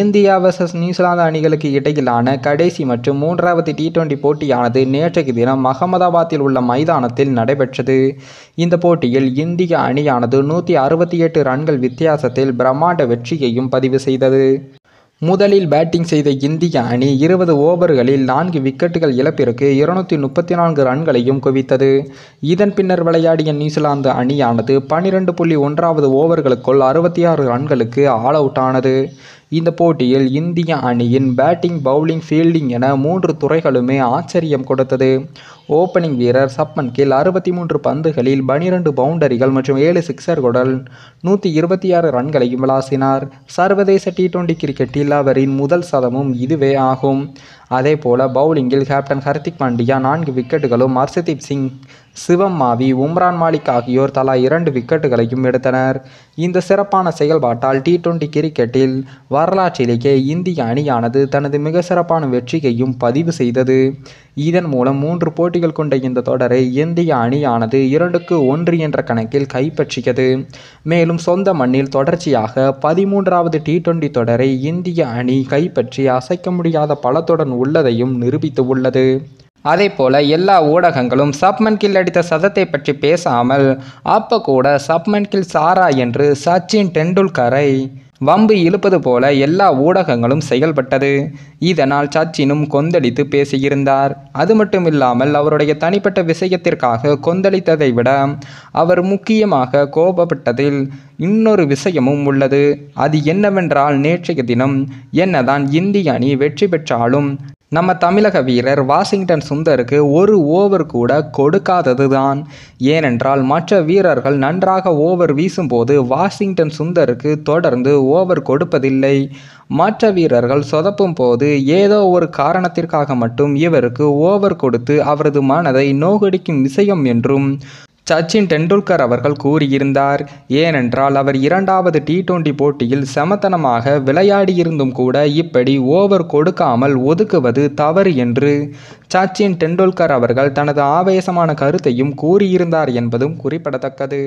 India versus New Zealand அணிகளுக்கு இடையிலான கடைசி மற்றும் மூன்றாவது டி டுவெண்டி போட்டியானது நேற்றைக்கு தினம் அகமதாபாத்தில் உள்ள மைதானத்தில் நடைபெற்றது இந்த போட்டியில் இந்திய அணியானது நூற்றி அறுபத்தி எட்டு ரன்கள் வித்தியாசத்தில் பிரம்மாண்ட வெற்றியையும் பதிவு செய்தது முதலில் பேட்டிங் செய்த இந்திய அணி இருபது ஓவர்களில் நான்கு விக்கெட்டுகள் இழப்பிற்கு இருநூற்றி முப்பத்தி நான்கு ரன்களையும் குவித்தது இதன் பின்னர் விளையாடிய நியூசிலாந்து அணியானது பனிரெண்டு புள்ளி ஒன்றாவது ஓவர்களுக்குள் அறுபத்தி ஆறு ரன்களுக்கு ஆல் அவுட் ஆனது இந்த போட்டியில் இந்திய அணியின் பேட்டிங் பவுலிங் ஃபீல்டிங் என மூன்று துறைகளுமே ஆச்சரியம் கொடுத்தது ஓப்பனிங் வீரர் சப்மன் கில் அறுபத்தி மூன்று பந்துகளில் பனிரெண்டு பவுண்டரிகள் மற்றும் ஏழு சிக்சர்களுடன் நூற்றி இருபத்தி ஆறு ரன்களையும் விளாசினார் சர்வதேச டி டுவெண்டி கிரிக்கெட்டில் அவரின் முதல் சதமும் இதுவே ஆகும் அதே போல பவுலிங்கில் கேப்டன் ஹர்திக் பாண்டியா நான்கு விக்கெட்டுகளும் அர்சதீப் சிங் சிவம் மாவி உம்ரான் மாலிக் ஆகியோர் தலா இரண்டு விக்கெட்டுகளையும் எடுத்தனர் இந்த சிறப்பான செயல்பாட்டால் டி டுவெண்டி கிரிக்கெட்டில் வரலாற்றிலேயே இந்திய அணியானது தனது மிக சிறப்பான வெற்றியையும் பதிவு செய்தது இதன் மூலம் மூன்று போட்டிகள் கொண்ட இந்த தொடரை இந்திய அணியானது இரண்டுக்கு ஒன்று என்ற கணக்கில் கைப்பற்றியது மேலும் சொந்த மண்ணில் தொடர்ச்சியாக பதிமூன்றாவது டி டுவெண்டி தொடரை இந்திய அணி கைப்பற்றி அசைக்க முடியாத பலத்துடன் உள்ளதையும் நிரூபித்து உள்ளது அதே போல எல்லா ஊடகங்களும் சப்மன் கில் அடித்த சதத்தை பற்றி பேசாமல் அப்போ கூட சப்மன் கில் சாரா என்று சச்சின் டெண்டுல்கரை வம்பு இழுப்பது போல எல்லா ஊடகங்களும் செயல்பட்டது இதனால் சச்சினும் கொந்தளித்து பேசியிருந்தார் அது மட்டுமில்லாமல் அவருடைய தனிப்பட்ட விஷயத்திற்காக கொந்தளித்ததை விட அவர் முக்கியமாக கோபப்பட்டதில் இன்னொரு விஷயமும் உள்ளது அது என்னவென்றால் நேற்றைய தினம் என்னதான் இந்திய அணி வெற்றி பெற்றாலும் நம்ம தமிழக வீரர் வாஷிங்டன் சுந்தருக்கு ஒரு ஓவர் கூட கொடுக்காதது தான் ஏனென்றால் மற்ற வீரர்கள் நன்றாக ஓவர் வீசும்போது வாஷிங்டன் சுந்தருக்கு தொடர்ந்து ஓவர் கொடுப்பதில்லை மற்ற வீரர்கள் சொதப்பும் போது ஏதோ ஒரு காரணத்திற்காக மட்டும் இவருக்கு ஓவர் கொடுத்து அவரது மனதை நோகடிக்கும் விஷயம் என்றும் சச்சின் டெண்டுல்கர் அவர்கள் கூறியிருந்தார் ஏனென்றால் அவர் இரண்டாவது டி டுவெண்டி போட்டியில் சமத்தனமாக விளையாடியிருந்தும் கூட இப்படி ஓவர் கொடுக்காமல் ஒதுக்குவது தவறு என்று சச்சின் டெண்டுல்கர் அவர்கள் தனது ஆவேசமான கருத்தையும் கூறியிருந்தார் என்பதும் குறிப்பிடத்தக்கது